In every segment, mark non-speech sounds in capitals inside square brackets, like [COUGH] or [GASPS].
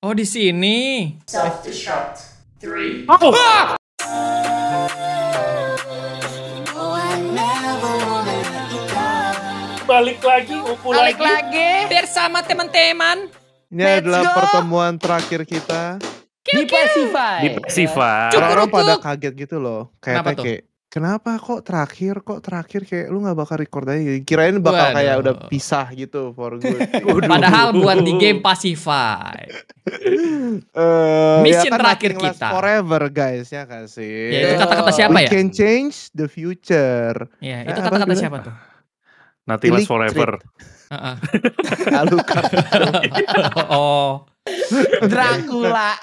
Oh, di sini. Self destruct. Three. Oh. Balik lagi, upu Balik lagi. Bersama teman-teman. Ini Let's adalah go. pertemuan terakhir kita. di Pasify. Di Pasify. Orang-orang pada kaget gitu loh. Kayak kayak kenapa kok terakhir kok terakhir kayak lu nggak bakal record aja gitu? kirain bakal Waduh. kayak udah pisah gitu for good [LAUGHS] padahal buat di game Pacify uh, [LAUGHS] mission ya kan terakhir kita forever guys ya kan sih ya, itu kata-kata siapa ya we can change the future ya, ya itu kata-kata siapa tuh nothing last forever uh -uh. [LAUGHS] oh Dracula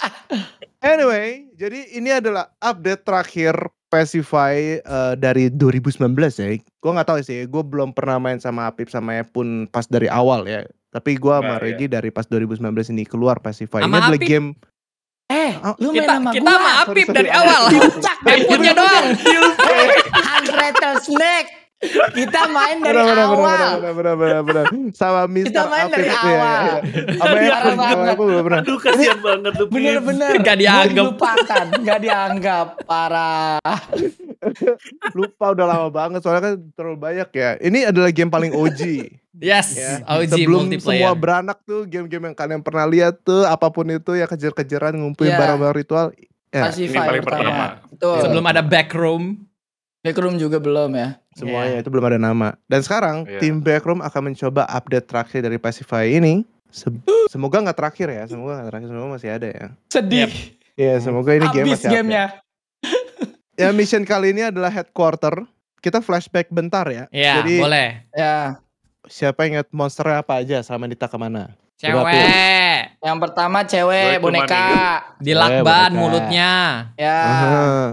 anyway jadi ini adalah update terakhir Pacify uh, eh, dari 2019 ya. Gue nggak tahu sih, gue belum pernah main sama Apip sama pun pas dari awal ya. Tapi gue nah, sama iya. Regi dari pas 2019 ini keluar Pacify. Ini Apip. game Eh, oh, lu kita, main sama kita sama Apip sorry, sorry. dari awal. Puncak, doang. Handretel snack. Kita main dari bener, awal. Bener, bener, bener, bener, bener. Sama Mister Kita main dari ya, awal. Ya, ya. Apa yang aku, belum pernah. Aduh kasihan banget tuh. Bener-bener. Gak dianggap. Lupakan. Gak dianggap. Parah. Lupa udah lama banget. Soalnya kan terlalu banyak ya. Ini adalah game paling OG. Yes, ya. OG Sebelum multiplayer. semua beranak tuh game-game yang kalian pernah lihat tuh apapun itu ya kejar-kejaran ngumpulin yeah. barang-barang ritual. Ya. Ini paling pertama. Ya. Sebelum ada backroom. Backroom juga belum ya. Semuanya yeah. itu belum ada nama. Dan sekarang yeah. tim Backroom akan mencoba update terakhir dari Pacify ini. Se [GASPS] semoga nggak terakhir ya, semoga gak terakhir, semoga masih ada ya. Sedih. Iya, yep. semoga ini game masih gamenya. ya. [LAUGHS] ya mission kali ini adalah headquarter. Kita flashback bentar ya. Iya, yeah, boleh. Ya. Siapa yang ingat monsternya apa aja selama Dita kemana? Cewek. Yang pertama cewek, boneka. Dilakban mulutnya. Ya. Uh -huh.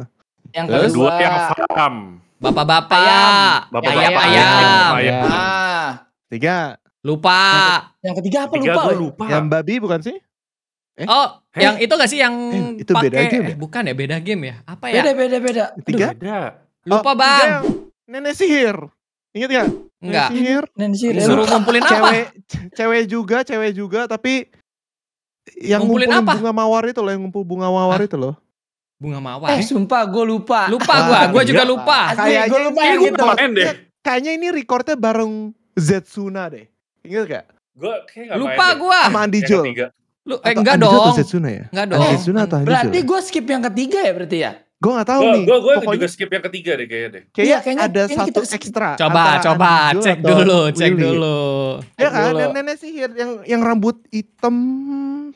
Yang kedua kedua yang farm. Bapak-bapak. Ayam. Bapak-bapak. ya, Tiga. Lupa. Yang ketiga apa lupa? Eh. lupa. Yang babi bukan sih? Eh? Oh, hey. Eh. yang itu gak sih yang hey, eh, itu pake, beda game ya? bukan ya, beda game ya. Apa ya? Beda beda beda. Oh, tiga. Beda. Lupa, oh, Bang. Tiga nenek sihir. Ingat gak? Enggak. Nenek sihir. Nenek sihir. Iya. Disuruh ngumpulin apa? Cewek cewek juga, cewek juga tapi yang ngumpulin, ngumpulin apa? bunga mawar itu loh, yang ngumpul bunga mawar Hah? itu loh bunga mawar. Eh, eh? sumpah gue lupa. Lupa gue, gue juga iya, lupa. Kayaknya gue lupa. Kayak gitu. main deh. Kayaknya ini recordnya bareng Zetsuna deh. Ingat gak? Gue kayak lupa gue. Sama Andi Jo. Lu, eh, enggak dong. Atau Zetsuna ya? Enggak dong. Zetsuna atau Andi ya? Berarti gue skip yang ketiga ya berarti ya? Gue gak tahu nih. Gue Pokoknya... juga skip yang ketiga deh kayaknya deh. Kayaknya, ya, kayaknya ada satu ekstra. Coba, coba. Cek dulu, cek dulu. Ya kan, dulu. nenek sihir yang yang rambut hitam,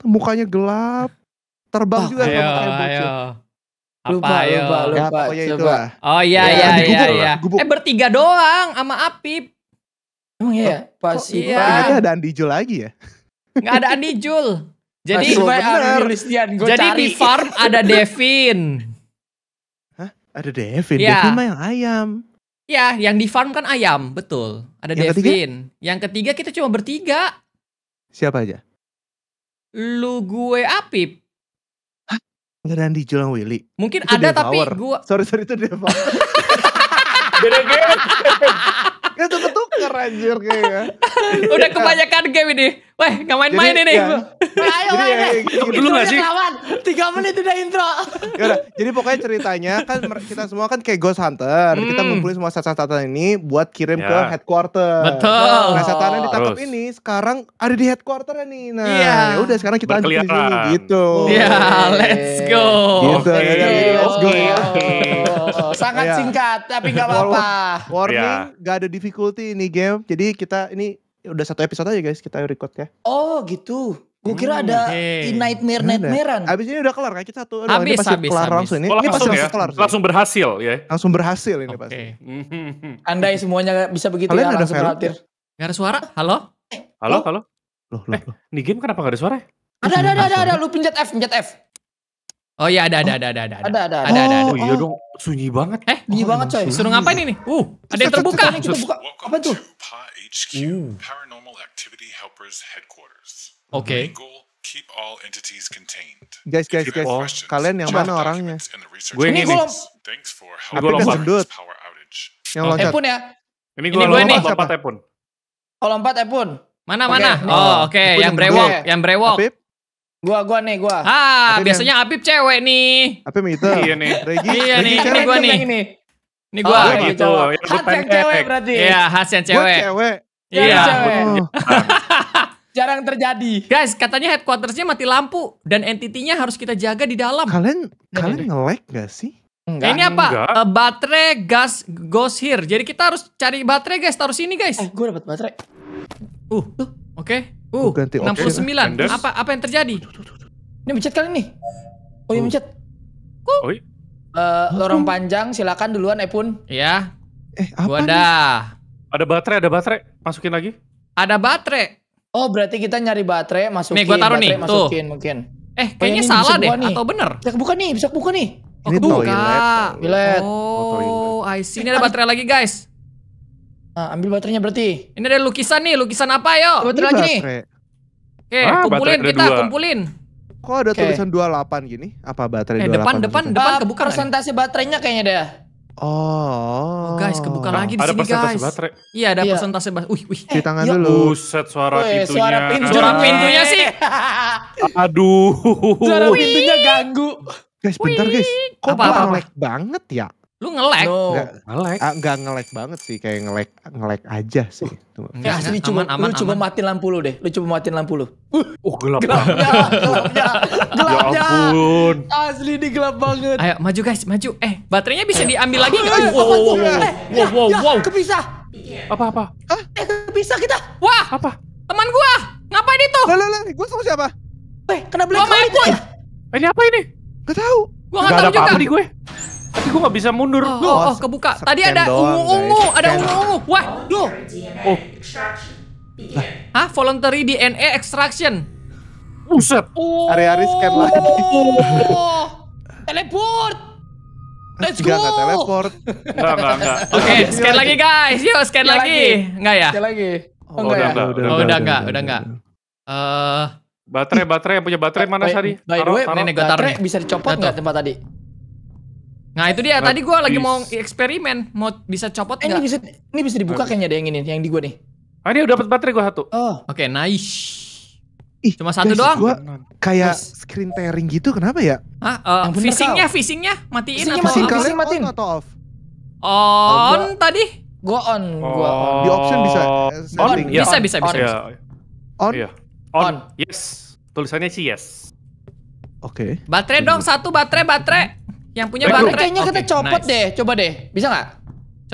mukanya gelap. Terbang oh, juga. Ayo, bocil lupa, lupa, lupa, lupa. Ya, oh, iya, itu Lah. Oh iya, iya, iya, iya. iya. Eh bertiga doang sama Apip. Emang iya? Oh, Pas iya. Ternyata ada Andi Jul lagi ya? Gak ada Andi Jul. Jadi, jadi di farm ada Devin. Hah? Ada Devin? Ya. Devin mah yang ayam. Ya, yang di farm kan ayam, betul. Ada yang Devin. Ketiga? Yang ketiga kita cuma bertiga. Siapa aja? Lu gue Apip. Nggak ada Andi Julang Willy. Mungkin itu ada tapi gue Sorry sorry itu dia power [LAUGHS] Beda game. Itu ketuker anjir kayaknya. Udah kebanyakan game ini. Weh, nggak main-main ini. Ya, ayo, jadi main ya, dulu gak sih? Lawan. Tiga menit udah intro. Yaudah, jadi pokoknya ceritanya kan kita semua kan kayak ghost hunter. Hmm. Kita ngumpulin semua satan ini buat kirim ya. ke headquarter. Betul. Nah, satan yang ditangkap Terus. ini sekarang ada di headquarter nih. Nah, Iya. ya udah sekarang kita lanjut di sini gitu. Ya, yeah, kan? let's go. Gitu, okay. ya, let's go. Okay. Sangat iya. singkat, tapi gak apa-apa. Warning, yeah. gak ada difficulty ini game. Jadi kita ini udah satu episode aja guys kita record ya. Oh gitu. Gue kira hmm. ada hey. nightmare nightmarean. Abis ini udah kelar kan kita satu. udah abis, ini pasti abis, ya? kelar abis. langsung ini. Oh, langsung ini pasti ya? langsung kelar. Langsung berhasil ya. Langsung berhasil ini okay. pasti. [LAUGHS] Andai semuanya bisa begitu Kalian ya ada langsung berhasil. Gak ada suara? Halo? Halo, halo. Loh, loh, eh, loh. nih game kenapa gak ada suara? Ya? Ada, ada, ada, ada, ada. Lu pencet F, pencet F. Oh iya oh, ada ada ada ada ada ada ada ada ada ada ada. Oh, iya dong sunyi banget. Eh sunyi iya oh, banget coy. Suruh ngapain ini? Uh ada yang terbuka. Kita buka apa tuh? ada, ada, ada, ada, Oke. Keep all entities contained. Guys, guys, guys. kalian yang mana orangnya? Gue ini. Thanks for gue lompat. Power outage. Yang oh, loncat. Epun eh, ya. Ini gue lompat, lompat Epun. Eh, oh, lompat Epun. Eh, mana, mana? Oh, oke. Yang brewok, yang brewok. Gua gua nih gua. Ah, Apip biasanya yang... Apip cewek nih. Apip itu. iya nih. Regi. Iya nih. Ini gua nih. Ini gua. Oh, gitu. Khas yang cewek berarti. Iya, khas yang cewek. Gua cewek. Iya. [LAUGHS] Jarang terjadi. Guys, katanya headquartersnya mati lampu dan entitinya harus kita jaga di dalam. Kalian kalian nge-lag gak sih? Enggak. Ini apa? Enggak. Uh, baterai gas goes here. Jadi kita harus cari baterai guys, taruh sini guys. Eh, gua dapat baterai. Uh, tuh, oke. Okay. Uh, ganti 69. Option. Apa apa yang terjadi? Ini mencet kali oh, ini. Oh, iya mencet. Kuk. Oi. Uh, lorong panjang silakan duluan Epun. Iya. Eh, apa Ada. Ada baterai, ada baterai. Masukin lagi. Ada baterai. Oh, berarti kita nyari baterai masukin. Nih, gua taruh nih. Masukin Tuh. mungkin. Eh, oh, kayaknya oh, salah deh nih. atau bener? Bisa kebuka nih, bisa kebuka nih. Oh, ini kebuka. Oh, toilet. Oh, I see. Ini ada baterai lagi, guys. Nah, ambil baterainya berarti. Ini ada lukisan nih, lukisan apa yo? Baterai lagi nih. Oke, ah, kumpulin kita, dua. kumpulin. Kok ada okay. tulisan 28 gini? Apa baterai eh, 28? Depan, depan, depan kebuka persentase baterainya kayaknya deh. Oh. oh guys, kebuka nah, lagi di sini guys. Baterai. Iya, ada iya. persentase baterai. Wih, wih. Di tangan eh, dulu. Buset suara Wih, pintunya. Suara, pintu. suara pintunya sih. [LAUGHS] Aduh. Suara pintunya ganggu. Guys, bentar guys. Kok apa, apa, apa? banget ya? Lu ngelek? No. Nggak, ngelek? Ah, nggak ngelek banget sih, kayak ngelek ngelek aja sih. Uh, asli cuma aman, lu aman. coba matiin lampu lu deh. Lu coba matiin lampu lu. Uh, oh gelap, gelap Gelapnya, gelapnya. ya ampun. Asli ini gelap banget. Ayo maju guys, maju. Eh, baterainya bisa Ayo. Eh. diambil lagi enggak? Ah, eh, wow, eh, ya, wow, wow, wow, wow, wow. Kepisah. Apa apa? Hah? Eh, kepisah kita. Wah. Apa? Teman gua. Ngapain itu? Lah, lah, lah. Gua sama siapa? Eh, kena black hole itu Ini apa ini? Gak tahu. Gua gak tahu juga. Apa di gue. Ih, gua gak bisa mundur. Oh, oh, oh kebuka. Tadi ada ungu-ungu, ada ungu-ungu. Wah, duh. Oh. Hah? Voluntary DNA extraction. Buset. Oh. Hari-hari scan lagi. Oh. [LAUGHS] teleport. Let's go. Enggak, teleport. Enggak, enggak, enggak. [LAUGHS] Oke, okay, scan lagi guys. Yuk, scan lagi. Enggak ya? Scan lagi. Oh, enggak ya? Oh, udah enggak, udah enggak. Eh, baterai baterai yang punya baterai mana Sari? By the way, taruh, taruh. nenek baterai bisa dicopot enggak tempat tadi? Nah itu dia, tadi gue lagi mau eksperimen, mau bisa copot eh, Ini bisa, ini bisa dibuka kayaknya ada yang ini, yang di gue nih. Oh ini udah dapat baterai gue satu. Oh. Oke, okay, nice. Ih, Cuma satu guys, doang. Gua kayak yes. screen tearing gitu kenapa ya? Hah? Uh, eh, visingnya, visingnya matiin visingnya atau matiin, matiin. on atau off? On oh, tadi? Gua on, gua oh. on. Di option bisa Uh, on, ya, bisa, on. bisa, bisa, bisa. Oh, iya. On. Yeah. On. on. on. Yes. Tulisannya sih yes. Oke. Okay. Baterai dong, satu baterai, baterai. Yang punya baterai. Kayaknya kita copot nice. deh. Coba deh. Bisa nggak?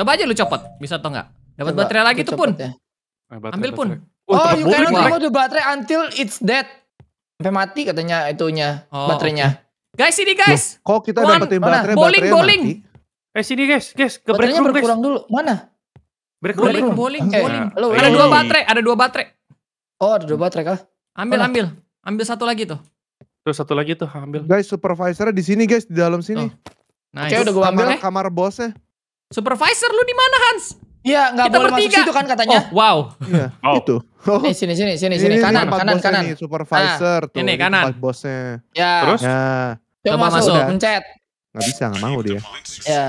Coba aja lu copot. Bisa atau nggak? Dapat baterai lagi tuh pun. Ya. Eh, ambil pun. Oh, oh you cannot remove the baterai until it's dead. Sampai mati katanya itunya oh, baterainya. Okay. Guys ini guys. Loh, kok kita dapetin baterai, bowling, baterainya bowling. mati? Eh sini guys, guys. Ke baterainya room, berkurang dulu. Mana? Break room. Bowling, bowling, okay. bowling. Halo, ada dua baterai, ada dua baterai. Oh ada dua baterai kah? Ambil, ambil. Ambil satu lagi tuh. Terus satu lagi tuh ambil. Guys, supervisornya di sini guys, di dalam sini. Oh. Nice. Oke, udah gua ambil. Kamar, eh. kamar bosnya. Supervisor lu di mana, Hans? Iya, nggak boleh bertiga. masuk situ kan katanya. Oh, wow. Iya, oh. itu. Oh. Nih, sini sini sini sini kanan kanan kanan. Nih, supervisor ah. tuh. Ini kanan. Tempat bosnya. Ya. Terus? Ya. Coba, Coba masuk, udah. pencet. Enggak bisa, enggak mau dia. Ya.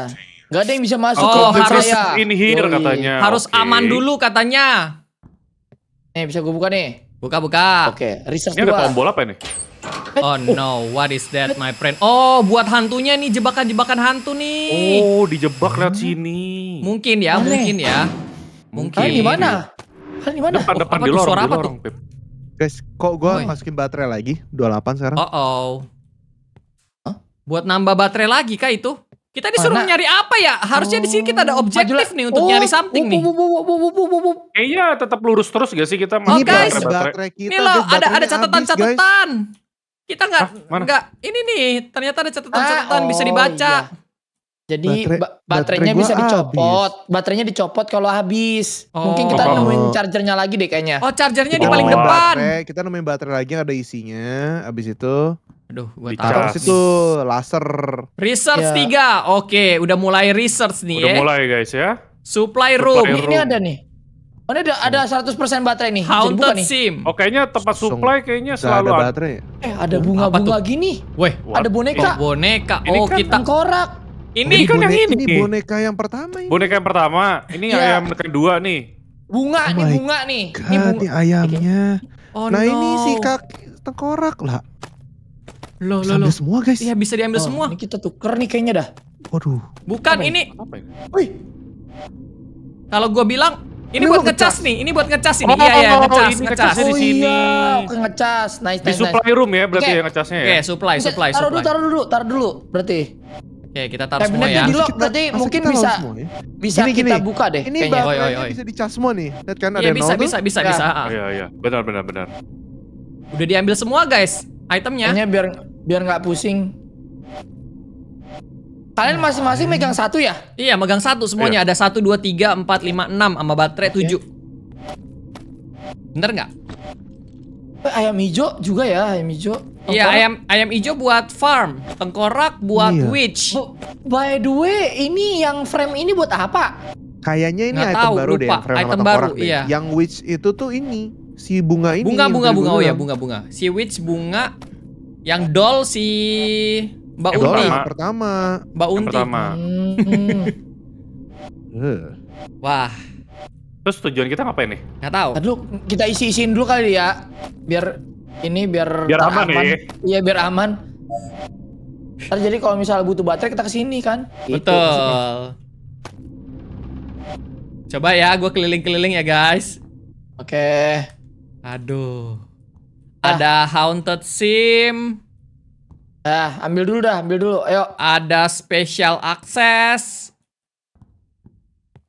Enggak ada yang bisa masuk. Oh, harus saya. in here Yoi. katanya. Harus okay. aman dulu katanya. Nih, bisa gue buka nih. Buka, buka. Oke, okay, research Ini 2. ada tombol apa ini? Eh, oh uh. no, what is that my friend? Oh, buat hantunya nih jebakan-jebakan hantu nih. Oh, dijebak lewat hmm. sini. Mungkin ya, Mane. mungkin ya. Mungkin. Kalian di mana? Kalian di mana? Depan, depan oh, di lorong, suara apa tuh? Pip. Guys, kok gua Oi. masukin baterai lagi? 28 sekarang. Oh, oh. Huh? Buat nambah baterai lagi kah itu? Kita disuruh Karena, nyari apa ya? Harusnya di sini kita ada oh, objektif nih untuk oh, nyari something oh, nih. Iya, tetap lurus terus gak sih kita? Oh guys, baterai nih loh ada ada catatan-catatan. Kita nggak nggak ini nih ternyata ada catatan-catatan ah, bisa dibaca. Iya. Jadi baterai, ba baterainya baterai bisa dicopot, habis. baterainya dicopot kalau habis. Oh. Mungkin kita nemuin chargernya lagi deh kayaknya. Oh, chargernya kita di paling depan. Baterai, kita nemuin baterai lagi yang ada isinya. Abis itu Aduh, gua taruh itu laser. Research yeah. 3. Oke, udah mulai research nih udah ya. Udah mulai guys ya. Supply room. Supply room. Ini ada nih. Mana oh, ada ada 100% baterai nih. Haunted sim. Nih. Oh, kayaknya tempat supply kayaknya selalu ada baterai. Eh, eh ada bunga-bunga gini. Weh, ada boneka. Oh, boneka. Oh, kan kita korak. Ini, kan yang ini. Ini boneka yang pertama ini. Boneka yang pertama. Ini yeah. ayam kedua nih. Bunga oh nih, bunga nih. ini bunga. ayamnya. Oh, nah, no. ini si kaki tengkorak lah. Loh, bisa loh, loh. semua guys. Iya bisa diambil oh, semua. Ini kita tuker nih kayaknya dah. Waduh. Bukan apa ini. Apa ini? Wih. Kalau gua bilang ini, ini buat ngecas nih, ini buat ngecas ini. Oh, iya, iya, oh, ngecas, ngecas. di oh, sini. Oh Iya. ngecas. Nice, nice, Di supply nice. room ya berarti okay. ya ngecasnya ya. Oke, okay, supply, supply, supply. Taruh dulu, taruh dulu, taruh dulu berarti. Oke, okay, kita taruh semua ya. Di lock, berarti kita, mungkin kita bisa ya? bisa gini, gini. kita buka deh. Ini bahannya bisa dicas semua nih. Lihat kan iya, ada Iya, bisa, bisa, bisa, bisa. Iya, iya. Benar, benar, benar. Udah diambil semua, guys. Itemnya. Kayaknya biar biar nggak iya. pusing. Kalian masing-masing nah. megang satu ya? Iya, megang satu semuanya. Iya. Ada satu, dua, tiga, empat, lima, enam, sama baterai okay. Iya. tujuh. Bener nggak? Eh, ayam hijau juga ya, ayam hijau. Iya, ayam ayam hijau buat farm, tengkorak buat iya. witch. by the way, ini yang frame ini buat apa? Kayaknya ini Nggak item tahu, baru lupa. deh, frame item baru. Iya. Yang witch itu tuh ini si bunga ini. Bunga bunga bunga, bunga. oh ya bunga bunga. Si witch bunga yang doll si Mbak eh, Unti. Yang pertama. Mbak Unti. Yang pertama. Hmm. Eh. Wah. Terus tujuan kita ngapain nih? Gak tau. Tadi kita isi-isiin dulu kali ya. Biar ini biar biar aman, aman. nih. Iya, biar aman. Ntar jadi kalau misal butuh baterai kita kesini kan. Gitu Betul. Coba ya, gue keliling-keliling ya guys. Oke. Okay. Aduh. Ada Haunted Sim. Ah, ambil dulu dah, ambil dulu. Ayo. Ada Special Access.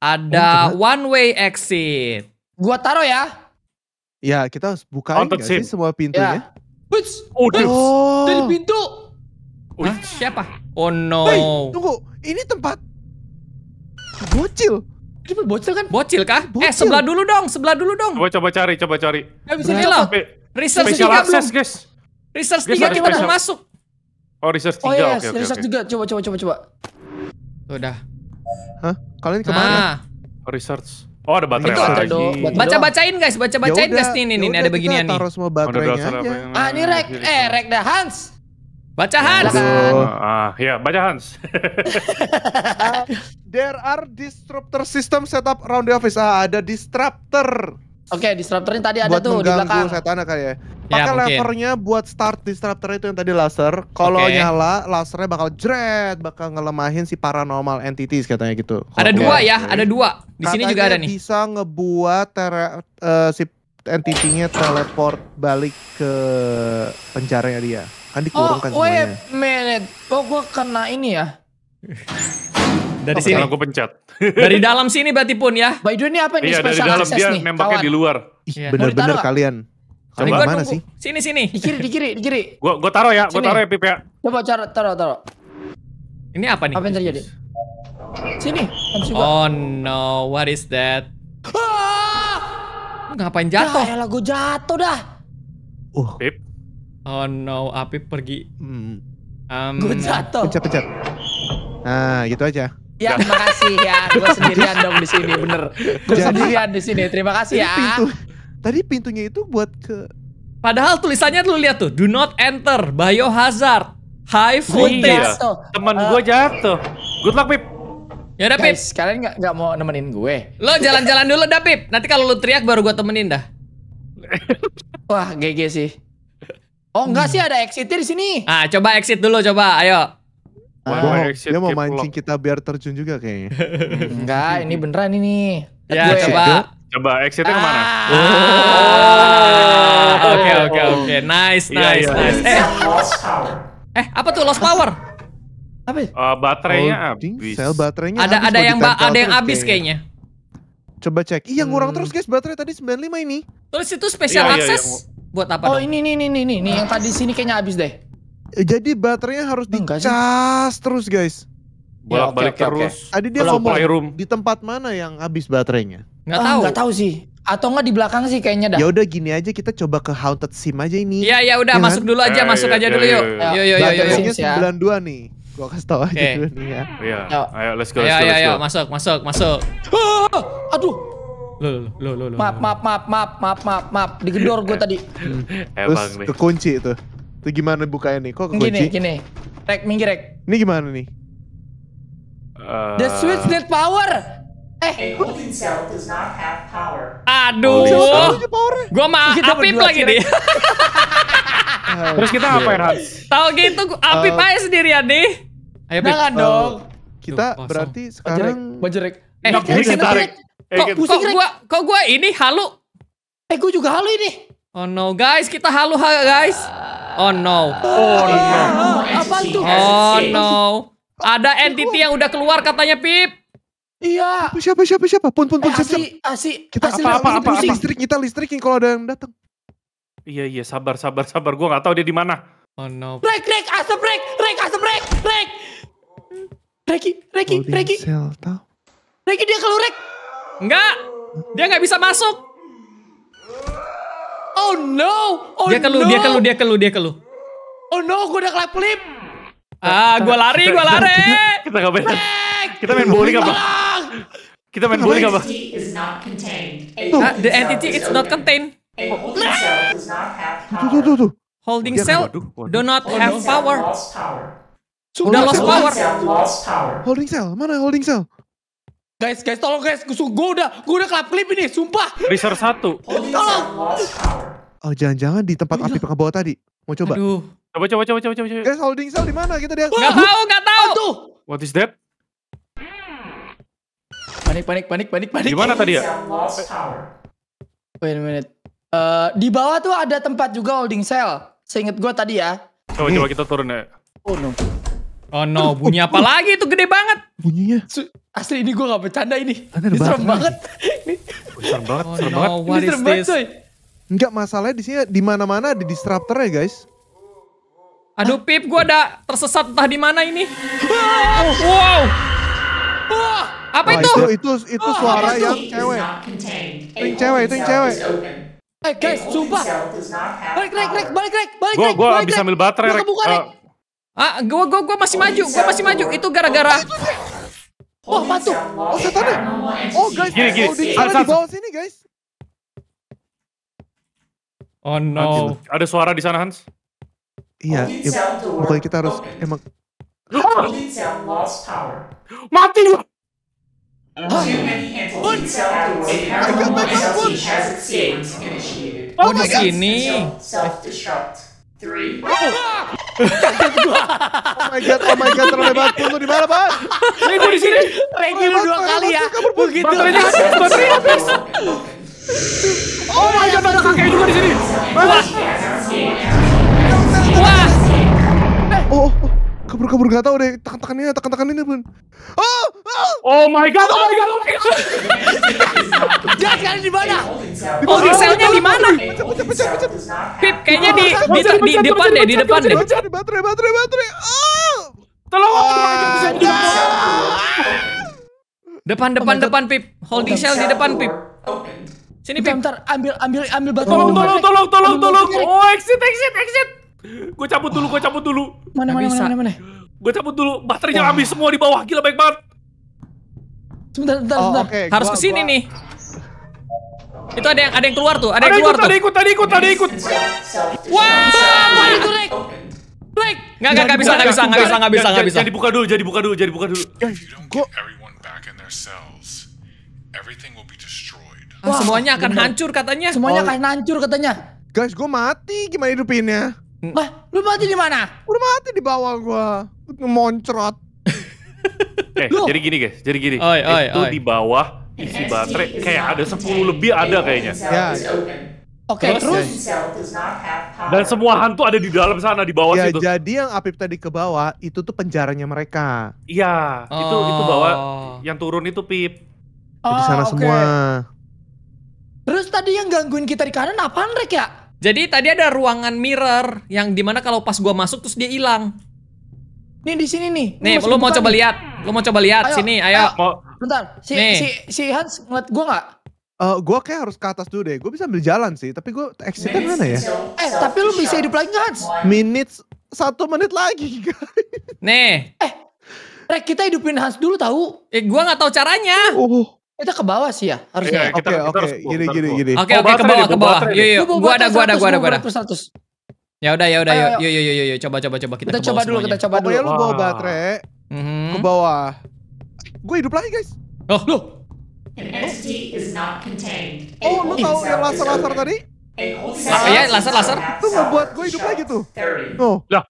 Ada oh, One Way Exit. Gua taro ya. Ya, kita harus buka sih semua pintunya? Ya. Wits, udah oh. oh. dari pintu. Hah? siapa? Oh no. Hey, tunggu, ini tempat bocil. Ini bocil kan? Bocil kah? Eh, bocil. Eh, sebelah dulu dong, sebelah dulu dong. Coba coba cari, coba cari. Eh, bisa nyala. Research Special 3 access, belum. guys. Research guys, 3 kita udah masuk. Oh, research 3. Oh, iya, yes. okay, research okay. 3. Coba coba coba coba. Udah. Hah? Kalian kemana? Nah. Oh, research. Oh, ada baterai lagi. Baca-bacain guys, baca-bacain ya guys nih nih nih ada beginian nih. Taruh semua baterainya aja. Ah, ini rek. Eh, rek dah Hans. Baca Hans. Oh, ah, ya, baca Hans. Ah, ah, iya, [LAUGHS] there are disruptor system set up around the office. Ah, ada disruptor. Oke, okay, disruptornya tadi ada buat tuh di belakang. Buat setan ya, kali ya. ya. Pakai ya, levernya buat start disruptor itu yang tadi laser. Kalau okay. nyala, lasernya bakal jret, bakal ngelemahin si paranormal entities katanya gitu. Kalo ada dua ya, ada dua. Di sini juga ada nih. bisa ngebuat tera, uh, eh, si entitinya teleport balik ke penjaranya dia. Kan dikurung oh, semuanya. Oh, wait a minute. Kok gua kena ini ya? [LAUGHS] Dari oh, sini. Kalau gue pencet. [LAUGHS] dari dalam sini berarti pun ya. By the way ini apa nih iya, dari dalam dia nih, nembaknya kawan. di luar. Iya. Bener-bener kalian. Coba mana mana sih? Sini sini. Di kiri di kiri di kiri. Gua gua taruh ya, gua taruh ya Pip ya. Coba cari taruh taruh. Ini apa nih? Apa yang terjadi? Sini. Oh no, what is that? Ah! Ngapain jatuh? Ya lah gue jatuh dah. Uh. Pip. Oh no, api pergi. Hmm. Um, gue jatuh. Pencet-pencet. Nah, gitu aja. Ya, terima kasih ya. [LAUGHS] Gue sendirian dong di sini, bener. Gue sendirian di sini. Terima kasih ya. Pintu, tadi pintunya itu buat ke. Padahal tulisannya lu lihat tuh, do not enter, Hazard, high iya. voltage. Iya. Temen uh, eh. gue jatuh. Good luck, Pip. Ya udah, Pip. Kalian gak, gak mau nemenin gue. Lo jalan-jalan dulu dah, Pip. Nanti kalau lu teriak baru gue temenin dah. Wah, GG sih. Oh, enggak hmm. sih ada exit di sini. Ah, coba exit dulu coba. Ayo. Wow, dia mau mancing lock. kita biar terjun juga kayaknya. [LAUGHS] Enggak, hmm. ini beneran ini. Ya, Gue, coba. Coba exitnya ah. kemana? Ah. Oke, oke, oke. Nice, iya, nice, yeah, yeah. nice. Eh. Eh, eh, apa tuh lost power? Apa? Uh, baterainya abis habis. Sel baterainya ada habis ada yang ada yang habis kayaknya. kayaknya. Coba cek. Iya, ngurang hmm. terus guys baterai tadi 95 ini. Terus itu special yeah, iya, access iya. buat apa? Oh, dong? ini ini ini ini ini yang tadi sini kayaknya habis deh. Jadi baterainya harus dicas terus guys. Ya, Bolak-balik ya, okay, terus. Okay. Adi dia Belum ngomong di tempat mana yang habis baterainya? Nggak ah, tahu. Nggak tahu sih. Atau nggak di belakang sih kayaknya dah. Ya udah gini aja kita coba ke haunted sim aja ini. Ya ya udah ya, masuk kan? dulu aja, ya, masuk ya, aja ya, dulu iya, yuk. Yo yo yo yo. Baterainya 92 nih. Gua kasih tau aja okay. dulu nih ya. Iya. Ayo let's go let's go. Ayo ayo masuk masuk masuk. Ah, aduh. lo lo lo lo. maaf, maaf, maaf, maaf, maaf, maaf, maaf, digedor gue [LAUGHS] tadi. Terus kekunci itu. Itu gimana bukanya nih? Kok kekunci? Gini, gini. Rek, minggir Rek. Ini gimana nih? Uh... The switch need power. Eh, Aduh. Oh, gua mah apip lagi nih. [LAUGHS] Terus kita ngapain, Hans? tau gitu apip uh, aja sendirian nih. Ayo, Jangan uh, dong. Kita berarti sekarang Bajerek. Eh, kita tarik. Oh, oh, eh, kok, gitu. kok gua kok gua ini halu? Eh, gua juga halu ini. Oh no, guys, kita halu guys. Uh, Oh no. Oh no. Oh, apa tuh? Oh no. Ada entity yang udah keluar katanya Pip. Iya. Siapa siapa siapa? Pun pun pun eh, asli, asli, Kita asi, apa apa apa, apa, listrik kita listrikin kalau ada yang datang. Iya iya sabar sabar sabar. Gua nggak tahu dia di mana. Oh no. Break break asap break break asap break break. Reki Reki Reki. Reki dia keluar Reki. Enggak. Dia nggak bisa masuk. Oh no! Oh dia keluh, no. dia keluh, dia keluh, dia keluh. Oh no, gue udah kelap lip. Ah, gue lari, gue lari. kita gak main. Kita main bowling apa? Kita main bowling apa? The entity is not contained. Tuh, tuh, tuh, tuh. Holding cell do not have power. Sudah lost power. Holding cell, mana holding cell? Guys, guys, tolong guys, gue udah, gue udah kelap klip ini, sumpah. Riser satu. tolong. Oh, jangan-jangan di tempat api bawah tadi. Mau coba? Aduh. Coba, coba, coba, coba, coba. Guys, holding cell di mana kita dia? Gak tahu, gak tahu. Aduh. What is that? Panik, panik, panik, panik, panik. Di mana tadi ya? Wait a minute. Uh, di bawah tuh ada tempat juga holding cell. Seinget gue tadi ya. Coba, coba kita turun ya. Oh no. Oh no, bunyi apa lagi itu gede banget. Bunyinya. Asli ini gue gak bercanda ini. ini serem banget. [LAUGHS] ini. serem banget, oh, serem no, banget. What ini serem banget coy. Enggak masalahnya di sini di mana-mana ada disruptor ya guys. Aduh Pip, gue ada tersesat entah di mana ini. Oh. Wow. Oh. Apa itu? Itu itu, itu oh, suara itu? yang cewek. Itu yang cewek, itu yang cewek. Eh hey, guys, sumpah. Balik, balik, balik, balik, balik, balik, Gue gue balik, balik, balik, balik, balik, uh, Ah, gua gua gua masih maju, gua masih maju. Itu gara-gara Oh, batu. Oh, setan. Oh, guys. Gini, gini. Oh, di, sana, di bawah sini, guys. Oh no. Ada suara di sana, Hans? Iya, ya, kita harus okay. emang oh. Mati gua. Oh, Oh, oh oh, oh, Oh, oh, oh, oh Three. Oh. [LAUGHS] oh my god, oh my god, terlalu hebat. Lu di mana, Pak? Ini gue di sini. Thank you dua kali ya. Begitu. Baterainya habis, [LAUGHS] baterainya habis. Oh my god, ada kakek juga di sini. Bagus. kabur kabur gak tau deh tekan tekan ini tekan tekan ini pun oh, oh oh, my god oh my god oh my god dia [LAUGHS] sekarang di mana holding oh, selnya di mana pip kayaknya di di depan deh di depan deh baterai baterai baterai oh tolong ah! ah! depan oh depan depan pip holding cell di depan pip sini pip ambil ambil ambil batu tolong tolong tolong tolong tolong oh exit exit exit Gue cabut dulu, gue cabut dulu. Mana mana, mana mana mana Gue cabut dulu. Baterainya habis semua di bawah. Gila baik banget. Sebentar, sebentar, oh, Okay. Harus ke sini nih. Itu ada yang ada yang keluar tuh, ada, ada yang keluar ikut, tuh. Ada ikut, tadi ikut, tadi ikut. Wah, itu Rek. Rek. Enggak, enggak, enggak bisa, enggak bisa, enggak bisa, enggak bisa, enggak bisa. Jadi buka dulu, jadi buka dulu, jadi buka dulu. Eh, Wah, semuanya akan hancur katanya. Semuanya oh. akan hancur katanya. Guys, gue mati gimana hidupinnya? Wah, mm. lu mati di mana? Udah mati di bawah gua. Moncrot. [LAUGHS] eh, Loh. jadi gini guys, jadi gini. Oi, oi, itu oi. di bawah isi baterai kayak ada 10 lebih ada kayaknya. Ya. Oke, okay, terus, dan semua hantu ada di dalam sana di bawah ya, situ. jadi yang Apip tadi ke bawah itu tuh penjaranya mereka. Iya, oh. itu itu bawah yang turun itu Pip. Oh, di sana ah, okay. semua. Terus tadi yang gangguin kita di kanan apaan Rek ya? Jadi tadi ada ruangan mirror yang dimana kalau pas gua masuk terus dia hilang. Nih di sini nih. Nih, lu mau coba lihat. Lu mau coba lihat sini, ayo. ayo. Bentar, si si si Hans ngeliat gua nggak? Uh, eh, gue kayak harus ke atas dulu deh. Gua bisa ambil jalan sih, tapi gue kan mana ya? Eh, tapi lu bisa hidup lagi Hans? Minutes satu menit lagi [LAUGHS] guys. Nih. Eh, Rek, kita hidupin Hans dulu tahu. Eh, gua nggak tahu caranya. Oh. Kita ke bawah sih ya harusnya. Iya, oke oke gini gini gini. Oke oke ke bawah ke bawah. Yuk iya, iya, yuk. Gua ada gua ada gua ada gua ada. 100. Ya udah ya udah yuk yuk yuk yuk yuk coba coba coba kita, kita coba dulu kita coba dulu. Pokoknya lu bawa baterai mhm. ke bawah. Gue hidup lagi guys. Oh lu. Oh lu tahu yang laser-laser tadi? Apa ya laser-laser? Tuh ngebuat gue hidup lagi tuh. Oh Lah.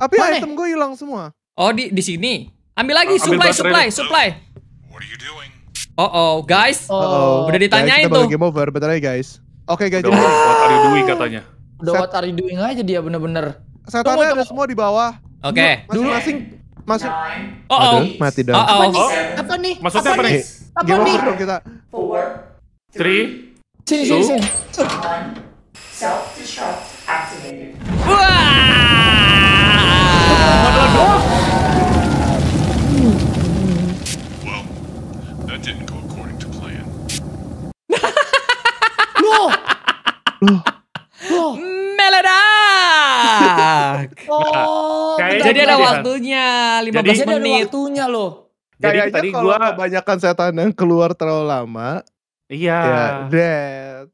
Tapi ya, item gue hilang semua. Oh di di sini. Ambil lagi supply supply supply. What are you doing? Oh oh, guys. Oh, oh. udah ditanyain guys, kita tuh. Game over, bentar aja guys. Oke okay, guys. Udah, what are katanya? Udah buat are you aja dia bener-bener. Setannya ada semua di bawah. Oke. Okay. Masing-masing masih Oh oh. Aduh, mati dong. Oh, oh. Apa, nih? Oh. apa nih? Maksudnya apa, apa nih? Apa game kita. Four, three, two, two. one. Self destruct activated. Wah! oh. Oh, jadi ada waktunya 15 jadi, menit. Jadi ada waktunya loh. Kayaknya jadi tadi ya. gua kebanyakan setan yang keluar terlalu lama. Iya. Ya, dead.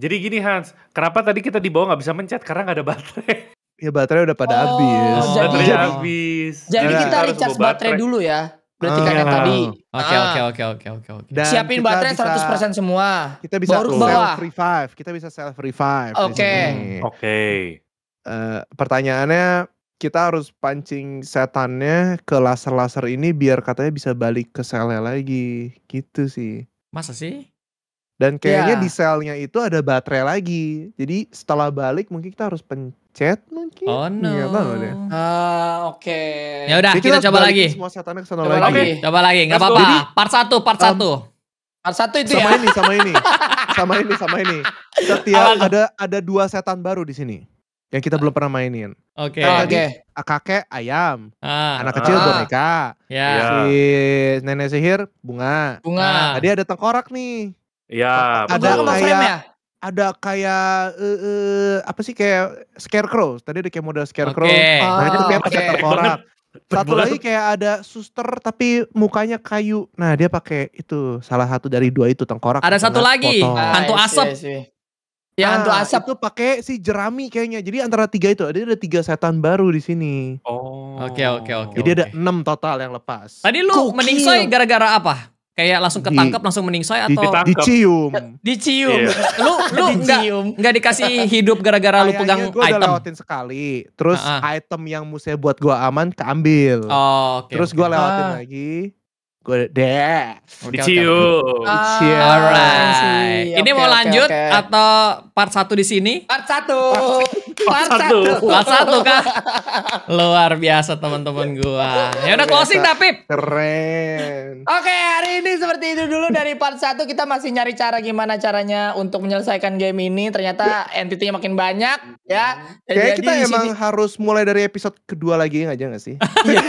Jadi gini Hans, kenapa tadi kita di bawah nggak bisa mencet karena nggak ada baterai? Ya baterai udah pada oh, habis. Jadi, baterai habis. Jadi, jadi kita recharge baterai dulu ya. Berarti ah. kayak tadi. Ah. Oke oke oke oke oke oke. Siapin baterai seratus persen semua. Kita bisa Baru self revive. Kita bisa self revive. Oke. Okay. Oke. Okay. Uh, eh, pertanyaannya kita harus pancing setannya ke laser-laser ini biar katanya bisa balik ke selnya lagi. Gitu sih. Masa sih? Dan kayaknya yeah. di selnya itu ada baterai lagi. Jadi setelah balik mungkin kita harus pen chat mungkin. Oh no. Iya Ah, oke. Okay. Ya udah, kita, kita coba lagi. Semua setannya kesana lagi. lagi. Coba lagi, nggak apa-apa. Part satu. part um, satu. part satu itu sama ya. Ini, sama ini, sama ini. Sama ini, sama ini. Setiap ada ada dua setan baru di sini yang kita belum pernah mainin. Oke. Okay. Oke. okay. Ah, kakek ayam, ah. anak kecil ah. boneka, yeah. si nenek sihir bunga. Bunga. Ah. Tadi ada tengkorak nih. Iya. Ada kayak ya? ada kayak uh, uh, apa sih kayak scarecrow tadi ada kayak model scarecrow okay. nah itu okay. pakai satu lagi kayak ada suster tapi mukanya kayu nah dia pakai itu salah satu dari dua itu tengkorak ada satu lagi potong. Ah, ya, nah, hantu asap yes, yes, yes. Ya, hantu asap tuh pakai si jerami kayaknya. Jadi antara tiga itu ada ada tiga setan baru di sini. Oh. Oke okay, oke okay, oke. Okay, Jadi ada enam total yang lepas. Tadi lu meningsoi gara-gara apa? kayak langsung ketangkap langsung meningsai atau ditangkap. dicium dicium yeah. lu lu nggak nggak dikasih hidup gara-gara lu pegang gua item udah lewatin sekali terus uh -huh. item yang musuh buat gua aman keambil oh, okay, terus okay. gua lewatin lagi gue deh dicium. Ah, dicium. Alright. Ini okay, mau lanjut okay, atau part satu di sini? Part satu. [LAUGHS] Part satu. Part satu kah? [LAUGHS] Luar biasa teman-teman gua. Ya udah closing tapi. Keren. Oke, okay, hari ini seperti itu dulu dari part satu kita masih nyari cara gimana caranya untuk menyelesaikan game ini. Ternyata entity makin banyak ya. Kayak kita emang harus mulai dari episode kedua lagi aja gak sih? [LAUGHS] Iya.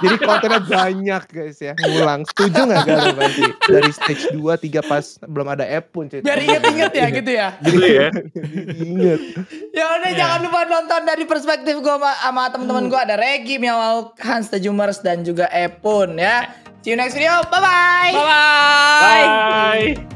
jadi kontennya banyak guys ya. Iya ulang Setuju nggak Galuh nanti? Dari stage 2, 3 pas belum ada app pun. Cuy. Biar inget-inget ya gitu ya. Gitu ya. inget. Ya udah yeah. jangan lupa nonton dari perspektif gue sama, sama teman-teman gue. Ada Regi, Miawal, Hans, The Jumers, dan juga Epun ya. See you next video. Bye-bye. Bye-bye. Bye.